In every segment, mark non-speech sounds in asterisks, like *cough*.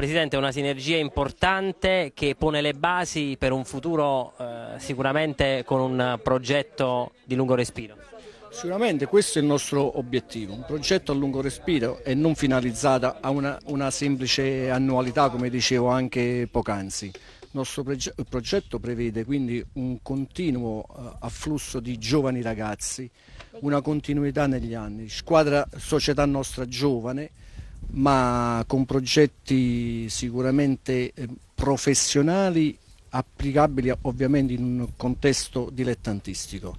Presidente, è una sinergia importante che pone le basi per un futuro eh, sicuramente con un progetto di lungo respiro. Sicuramente questo è il nostro obiettivo, un progetto a lungo respiro e non finalizzato a una, una semplice annualità come dicevo anche poc'anzi. Il nostro progetto prevede quindi un continuo eh, afflusso di giovani ragazzi, una continuità negli anni, squadra società nostra giovane ma con progetti sicuramente eh, professionali applicabili ovviamente in un contesto dilettantistico.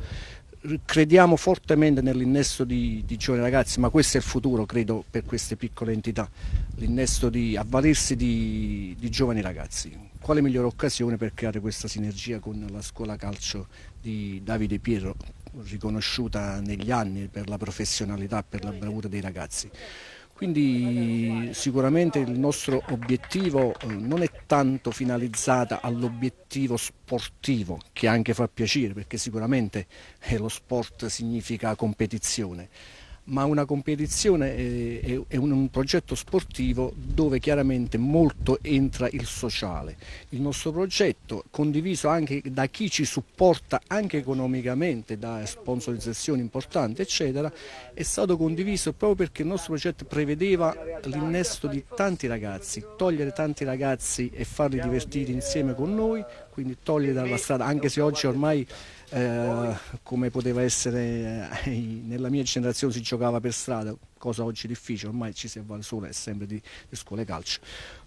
Crediamo fortemente nell'innesto di, di, giovani ragazzi, ma questo è il futuro, credo, per queste piccole entità, l'innesto di avvalersi di, di giovani ragazzi. Quale migliore occasione per creare questa sinergia con la scuola calcio di Davide Piero, riconosciuta negli anni per la professionalità e per la bravura dei ragazzi? Quindi sicuramente il nostro obiettivo eh, non è tanto finalizzata all'obiettivo sportivo, che anche fa piacere perché sicuramente eh, lo sport significa competizione, ma una competizione è, un, progetto sportivo dove chiaramente molto entra il sociale. Il nostro progetto, condiviso anche da chi ci supporta anche economicamente, da sponsorizzazioni importanti eccetera, è stato condiviso proprio perché il nostro progetto prevedeva l'innesto di tanti ragazzi, togliere tanti ragazzi e farli divertire insieme con noi, quindi togliere dalla strada, anche se oggi ormai eh, come poteva essere eh, nella mia generazione si giocava per strada, cosa oggi difficile, ormai ci si avvale solo e sempre di, di, scuole calcio.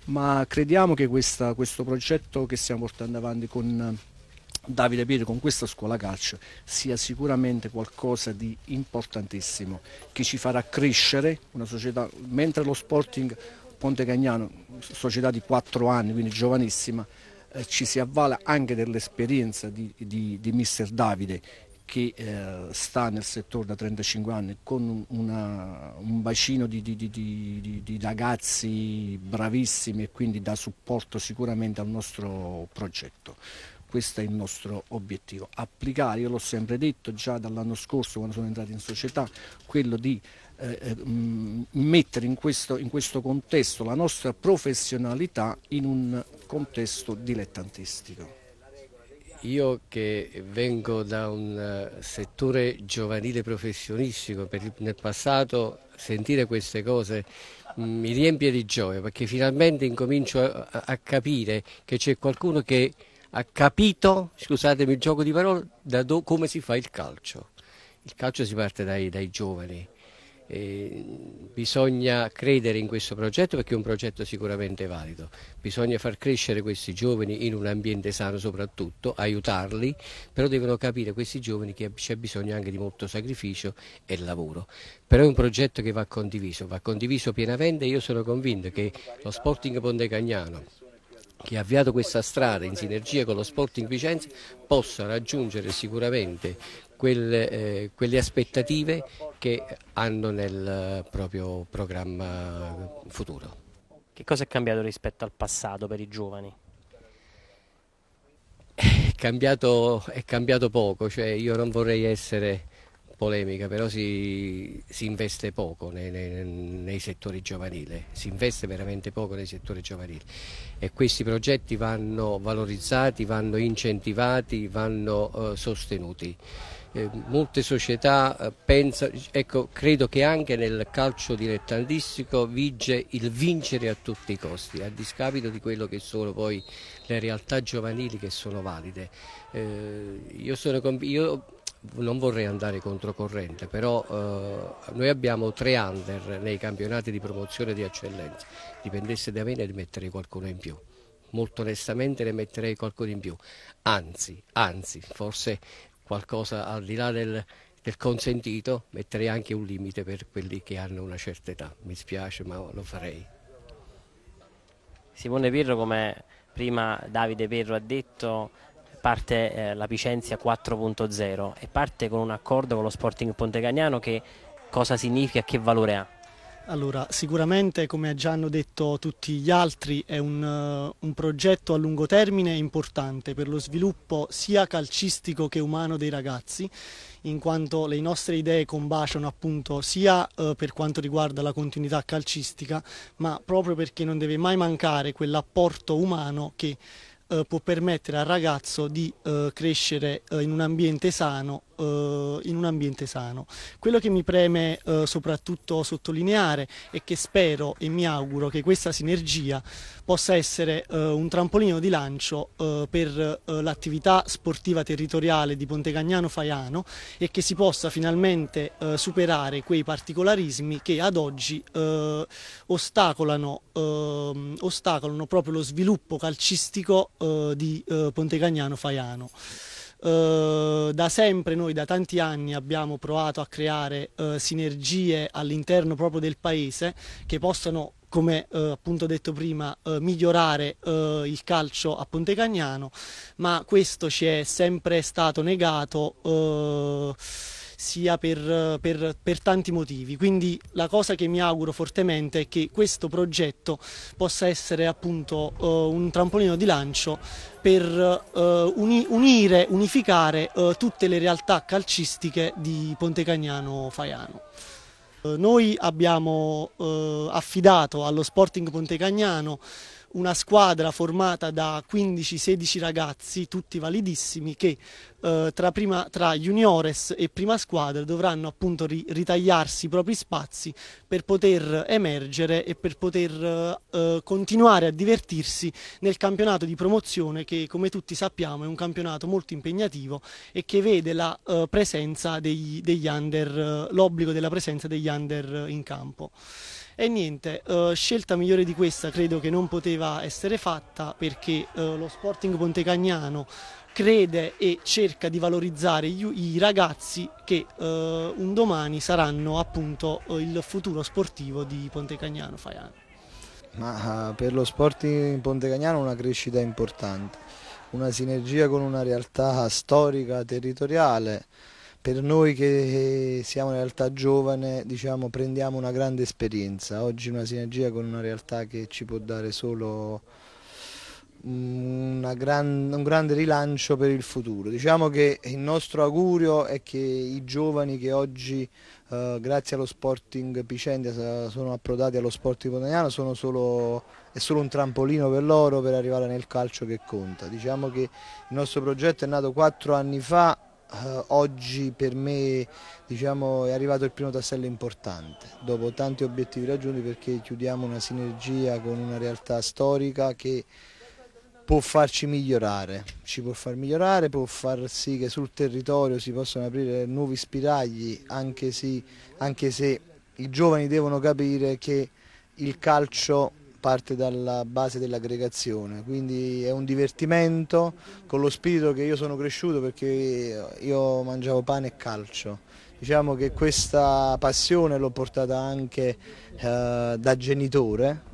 Ma crediamo che questa, questo progetto che stiamo portando avanti con eh, Davide Pietro con questa scuola calcio sia sicuramente qualcosa di importantissimo che ci farà crescere una società, mentre lo Sporting Ponte Cagnano, società di 4 anni, quindi giovanissima, eh, ci si avvale anche dell'esperienza di, di, di mister Davide che eh, sta nel settore da 35 anni con una, un bacino di, di, di, di, ragazzi bravissimi e quindi dà supporto sicuramente al nostro progetto. Questo è il nostro obiettivo, applicare, io l'ho sempre detto già dall'anno scorso quando sono entrato in società, quello di eh, eh mm, mettere in questo, in questo contesto la nostra professionalità in un contesto dilettantistico. Io che vengo da un eh, settore giovanile professionistico, per, nel passato sentire queste cose mm, mi riempie di gioia perché finalmente incomincio a, a capire che c'è qualcuno che ha capito, scusatemi il gioco di parole, da do, come si fa il calcio. Il calcio si parte dai, dai giovani. E bisogna credere in questo progetto perché è un progetto sicuramente valido, bisogna far crescere questi giovani in un ambiente sano soprattutto, aiutarli, però devono capire questi giovani che c'è bisogno anche di molto sacrificio e lavoro. Però è un progetto che va condiviso, va condiviso pienamente e io sono convinto che lo Sporting Ponte Cagnano che ha avviato questa strada in sinergia con lo Sporting Vicenza possa raggiungere sicuramente quelle, eh, quelle aspettative che hanno nel eh, proprio programma futuro. Che cosa è cambiato rispetto al passato per i giovani? Eh, è cambiato, è cambiato poco, cioè io non vorrei essere polemica, però si, si investe poco nei, nei, nei, settori giovanili, si investe veramente poco nei settori giovanili e questi progetti vanno valorizzati, vanno incentivati, vanno eh, sostenuti. Eh, molte società eh, pensano, ecco, credo che anche nel calcio dilettantistico vige il vincere a tutti i costi, a discapito di quello che sono poi le realtà giovanili che sono valide. Eh, io sono, io, non vorrei andare controcorrente, però eh, noi abbiamo tre under nei campionati di promozione di eccellenza, dipendesse da me ne metterei qualcuno in più molto onestamente ne metterei qualcuno in più, anzi, anzi, forse qualcosa al di là del, del, consentito, metterei anche un limite per quelli che hanno una certa età, mi spiace ma lo farei. Simone Pirro, come prima Davide Pirro ha detto, parte eh, la Picenzia 4.0 e parte con un accordo con lo Sporting Pontecagnano che cosa significa e che valore ha? Allora, sicuramente come già hanno detto tutti gli altri è un, uh, un, progetto a lungo termine importante per lo sviluppo sia calcistico che umano dei ragazzi, in quanto le nostre idee combaciano appunto sia uh, per quanto riguarda la continuità calcistica, ma proprio perché non deve mai mancare quell'apporto umano che eh, può permettere al ragazzo di eh, crescere eh, in un ambiente sano eh, in un ambiente sano. Quello che mi preme eh, soprattutto sottolineare è che spero e mi auguro che questa sinergia possa essere eh, un trampolino di lancio eh, per eh, l'attività sportiva territoriale di Pontecagnano Faiano e che si possa finalmente eh, superare quei particolarismi che ad oggi ostacolano, ehm, ostacolano, proprio lo sviluppo calcistico di Pontecagnano Faiano. Eh, da sempre noi da tanti anni abbiamo provato a creare eh, sinergie all'interno proprio del paese che possano come eh, appunto detto prima, eh, migliorare eh, il calcio a Pontecagnano, ma questo ci è sempre stato negato. Eh, sia per, per, per, tanti motivi. Quindi la cosa che mi auguro fortemente è che questo progetto possa essere appunto eh, un trampolino di lancio per eh, uni, unire, unificare eh, tutte le realtà calcistiche di Pontecagnano Faiano. Eh, noi abbiamo eh, affidato allo Sporting Pontecagnano una squadra formata da 15-16 ragazzi, tutti validissimi, che eh, tra, prima, tra juniores e prima squadra dovranno appunto ri ritagliarsi i propri spazi per poter emergere e per poter eh, eh continuare a divertirsi nel campionato di promozione che come tutti sappiamo è un campionato molto impegnativo e che vede eh, eh, l'obbligo eh, della presenza degli under in campo. E niente, eh, scelta migliore di questa credo che non poteva essere fatta perché eh, lo Sporting Pontecagnano crede e cerca di valorizzare i ragazzi che eh, un domani saranno appunto eh, il futuro sportivo di Pontecagnano Faiano. Ma eh, per lo Sporting Pontecagnano una crescita importante, una sinergia con una realtà storica, territoriale, per noi che siamo in realtà giovane diciamo, prendiamo una grande esperienza, oggi una sinergia con una realtà che ci può dare solo mm, gran, un grande rilancio per il futuro. Diciamo che il nostro augurio è che i giovani che oggi eh, grazie allo Sporting Picendia sono approdati allo Sporting Contaniano solo, è solo un trampolino per loro per arrivare nel calcio che conta. Diciamo che il nostro progetto è nato quattro anni fa eh, oggi per me diciamo, è arrivato il primo tassello importante, dopo tanti obiettivi raggiunti perché chiudiamo una sinergia con una realtà storica che può farci migliorare, ci può far migliorare, può far sì che sul territorio si possano aprire nuovi spiragli, anche se, anche se i giovani devono capire che il calcio parte dalla base dell'aggregazione, quindi è un divertimento con lo spirito che io sono cresciuto perché io mangiavo pane e calcio. Diciamo che questa passione l'ho portata anche eh, da genitore,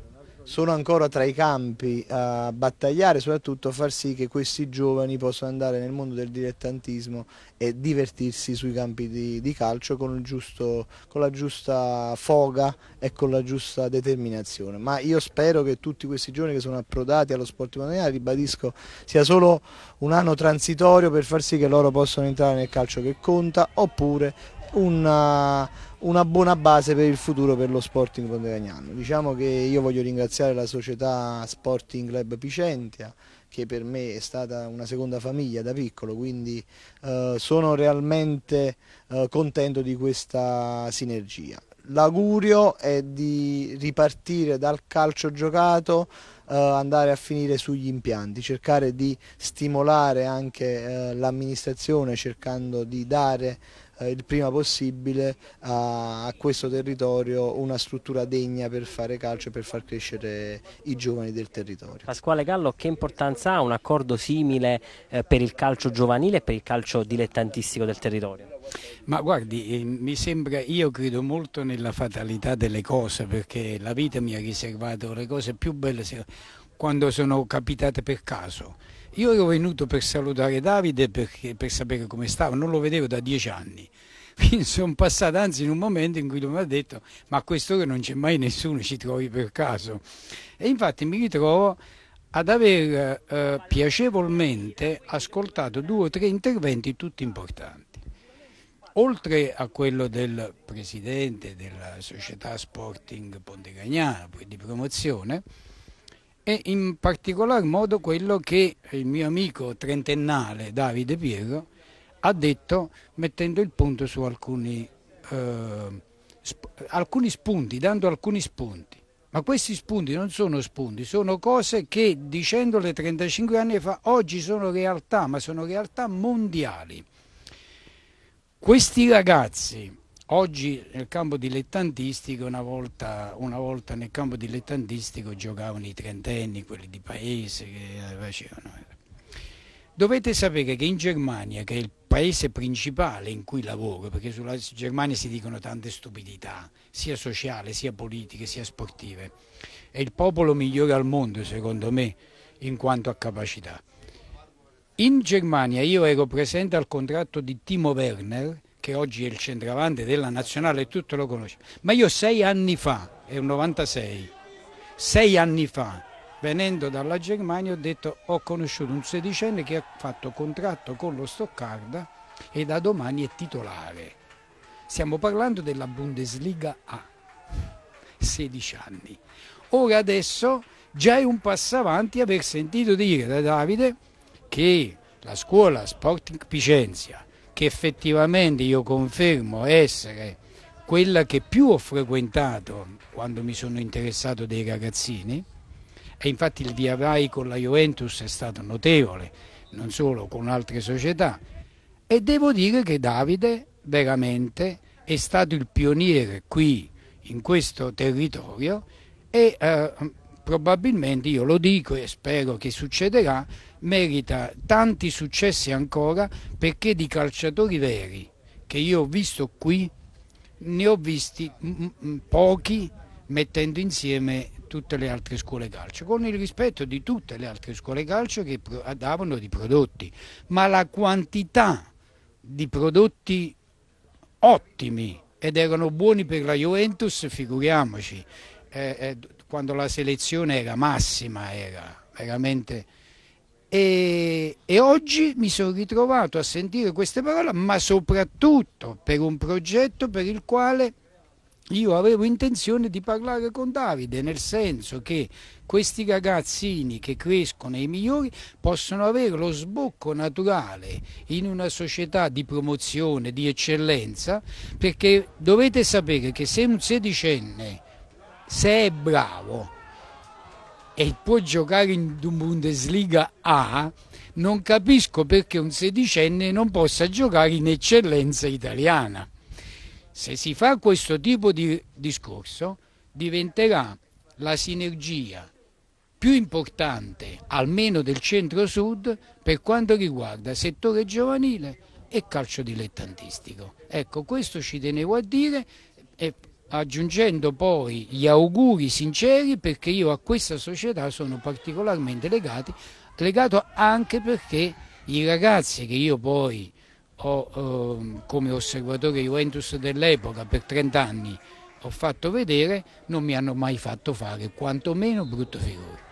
sono ancora tra i campi a battagliare, soprattutto a far sì che questi giovani possano andare nel mondo del dilettantismo e divertirsi sui campi di, di calcio con, giusto, con la giusta foga e con la giusta determinazione. Ma io spero che tutti questi giovani che sono approdati allo sport mondiale, ribadisco, sia solo un anno transitorio per far sì che loro possano entrare nel calcio che conta oppure una, eh, una buona base per il futuro per lo Sporting Pontecagnano. Diciamo che io voglio ringraziare la società Sporting Club Picentia che per me è stata una seconda famiglia da piccolo, quindi eh, sono realmente eh, contento di questa sinergia. L'augurio è di ripartire dal calcio giocato, eh, andare a finire sugli impianti, cercare di stimolare anche eh, l'amministrazione cercando di dare eh, il prima possibile a, a, questo territorio una struttura degna per fare calcio e per far crescere i giovani del territorio. Pasquale Gallo, che importanza ha un accordo simile eh, per il calcio giovanile e per il calcio dilettantistico del territorio? Ma guardi, eh, mi sembra, io credo molto nella fatalità delle cose perché la vita mi ha riservato le cose più belle quando sono capitate per caso io ero venuto per salutare Davide perché, per sapere come stava, non lo vedevo da dieci anni. *laughs* Quindi sono passato anzi in un momento in cui lui mi ha detto ma a quest'ora non c'è mai nessuno, ci trovi per caso. E infatti mi ritrovo ad aver eh, piacevolmente ascoltato due o tre interventi tutti importanti. Oltre a quello del presidente della società Sporting Pontecagnana, poi di promozione, e in particolar modo quello che il mio amico trentennale Davide Piero ha detto mettendo il punto su alcuni, eh, sp alcuni spunti, dando alcuni spunti. Ma questi spunti non sono spunti, sono cose che dicendole 35 anni fa oggi sono realtà, ma sono realtà mondiali. Questi ragazzi Oggi nel campo dilettantistico, una volta, una volta nel campo dilettantistico giocavano i trentenni, quelli di paese che facevano. Dovete sapere che in Germania, che è il paese principale in cui lavoro, perché sulla Germania si dicono tante stupidità, sia sociali, sia politiche, sia sportive, è il popolo migliore al mondo secondo me in quanto a capacità. In Germania io ero presente al contratto di Timo Werner che oggi è il centravante della nazionale e tutto lo conosce, ma io sei anni fa, è un 96, sei anni fa, venendo dalla Germania ho detto ho conosciuto un sedicenne che ha fatto contratto con lo Stoccarda e da domani è titolare. Stiamo parlando della Bundesliga A, 16 anni. Ora adesso già è un passo avanti aver sentito dire da Davide che la scuola Sporting Picenzia che effettivamente io confermo essere quella che più ho frequentato quando mi sono interessato dei ragazzini e infatti il via vai con la Juventus è stato notevole, non solo con altre società e devo dire che Davide veramente è stato il pioniere qui in questo territorio e eh, probabilmente, io lo dico e spero che succederà, merita tanti successi ancora perché di calciatori veri che io ho visto qui ne ho visti pochi mettendo insieme tutte le altre scuole calcio, con il rispetto di tutte le altre scuole calcio che davano di prodotti, ma la quantità di prodotti ottimi ed erano buoni per la Juventus, figuriamoci, eh, eh, quando la selezione era massima, era veramente... E, e, oggi mi sono ritrovato a sentire queste parole, ma soprattutto per un progetto per il quale io avevo intenzione di parlare con Davide, nel senso che questi ragazzini che crescono i migliori possono avere lo sbocco naturale in una società di promozione, di eccellenza, perché dovete sapere che se un sedicenne se è bravo e può giocare in Bundesliga A, non capisco perché un sedicenne non possa giocare in eccellenza italiana. Se si fa questo tipo di discorso, diventerà la sinergia più importante, almeno del centro-sud, per quanto riguarda settore giovanile e calcio dilettantistico. Ecco, questo ci tenevo a dire e aggiungendo poi gli auguri sinceri perché io a questa società sono particolarmente legati, legato anche perché i ragazzi che io poi ho eh, come osservatore Juventus dell'epoca per 30 anni ho fatto vedere non mi hanno mai fatto fare quantomeno brutto figura.